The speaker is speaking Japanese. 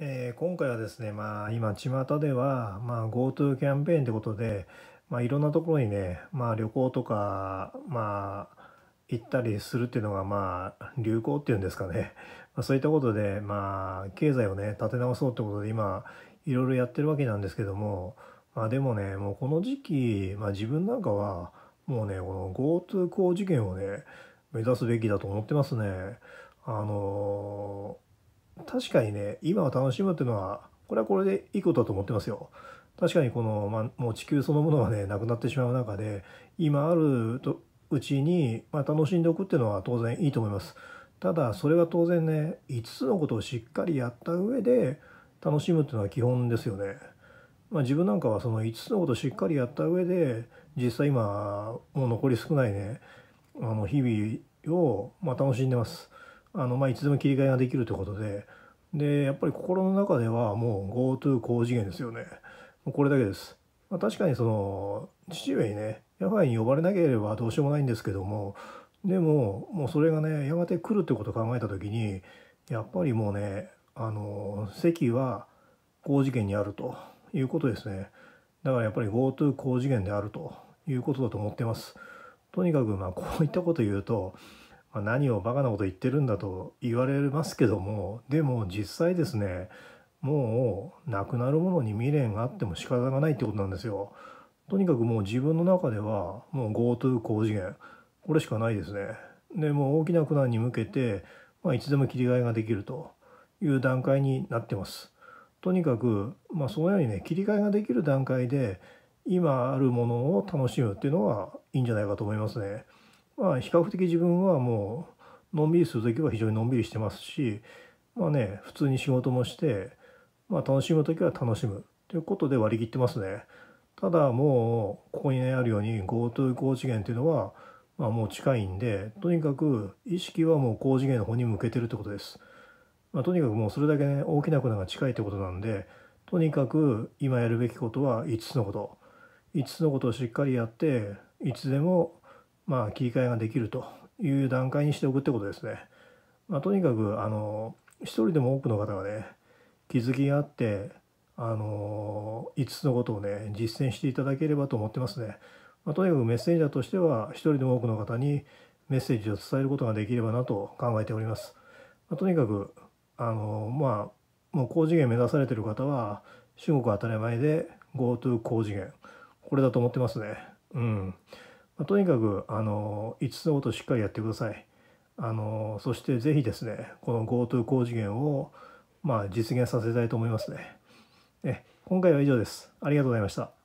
えー、今回はですね、まあ、今、巷では、まあ、GoTo キャンペーンってことで、まあ、いろんなところにね、まあ、旅行とか、まあ、行ったりするっていうのが、まあ、流行っていうんですかね。まあ、そういったことで、まあ、経済をね、立て直そうってことで、今、いろいろやってるわけなんですけども、まあ、でもね、もうこの時期、まあ、自分なんかは、もうね、この GoTo 工事券をね、目指すべきだと思ってますね。あのー確かにね、今を楽しむっていうのは、これはこれでいいことだと思ってますよ。確かにこの、まあ、もう地球そのものがね、なくなってしまう中で、今あるとうちに、まあ、楽しんでおくっていうのは当然いいと思います。ただ、それは当然ね、5つのことをしっかりやった上で、楽しむっていうのは基本ですよね。まあ、自分なんかはその5つのことをしっかりやった上で、実際今、もう残り少ないね、あの、日々を、まあ、楽しんでます。あの、まあ、いつでも切り替えができるということででやっぱり心の中ではもう GoTo 高次元ですよねこれだけです、まあ、確かにその父上にね野外に呼ばれなければどうしようもないんですけどもでももうそれがねやがて来るってことを考えた時にやっぱりもうねあの席は高次元にあるということですねだからやっぱり GoTo 高次元であるということだと思ってますとにかくまあこういったこと言うとま何をバカなこと言ってるんだと言われますけどもでも実際ですねもうなくなるものに未練があっても仕方がないってことなんですよ。とにかくもう自分の中ではもう GoTo 高次元これしかないですね。でもう大きな苦難に向けて、まあ、いつでも切り替えができるという段階になってます。とにかく、まあ、そのようにね切り替えができる段階で今あるものを楽しむっていうのはいいんじゃないかと思いますね。まあ、比較的自分はもうのんびりする時は非常にのんびりしてますしまあね普通に仕事もして、まあ、楽しむ時は楽しむということで割り切ってますね。ただもうここにねあるように GoTo 高次元っていうのは、まあ、もう近いんでとにかく意識はもう高次元の方に向けてるってことです。まあ、とにかくもうそれだけね大きなことが近いってことなんでとにかく今やるべきことは5つのこと5つのことをしっかりやっていつでもまあ、切り替えができるという段階にしておくってことですね。まあ、とにかくあの一人でも多くの方がね気づきがあってあの5つのことをね実践していただければと思ってますね。まあ、とにかくメッセンジャーとしては一人でも多くの方にメッセージを伝えることができればなと考えております。まあ、とにかくあのまあもう高次元目指されてる方は中国当たり前で GoTo 高次元これだと思ってますね。うんまあ、とにかくあの5つのことをしっかりやってください。あのそしてぜひですねこの GoTo 高次元を、まあ、実現させたいと思いますね。え今回は以上です。ありがとうございました。